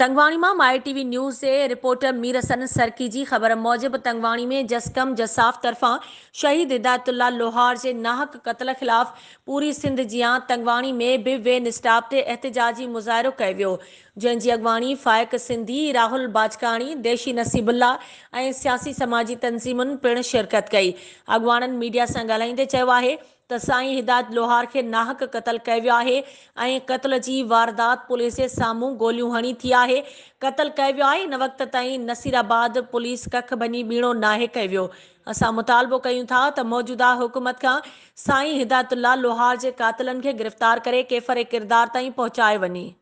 तंगवाणी में माई તંગવાણીમાં my TV ન્યૂઝે રિપોર્ટર सरकी की खबर મુજબ तंगवाणी में जसकम जसाफ तरफा शहीद हिदायतुल्ला लोहार के नाहक क़त्ल ख़िलाफ़ पूरी सिंध जिया तंगवाणी में बि वे स्टाप ते एहतिजाजी मुज़ाहिरो कयो वियो जंहिंजी अॻवाणी सिंधी राहुल बाजकाणी देशी नसीबुल्ला सियासी समाजी तंज़ीमुनि पिण शिरकत कई अॻवाणनि मीडिया से ॻाल्हाईंदे है त साईं हिदायत लोहार खे नाहक क़त्लु कयो वियो आहे ऐं क़तल जी वारदात पुलिस जे साम्हूं गोलियूं हणी थी आहे क़तलु कयो वियो आहे हिन वक़्त ताईं नसीराबाद पुलिस कख भॼी बीणो नाहे कयो वियो असां मुतालबो कयूं था त मौजूदा हुकूमत खां साईं हिदायतुल्ला लोहार जे कातलनि खे गिरफ़्तार करे केफ़र किरदार ताईं पहुचाए वञे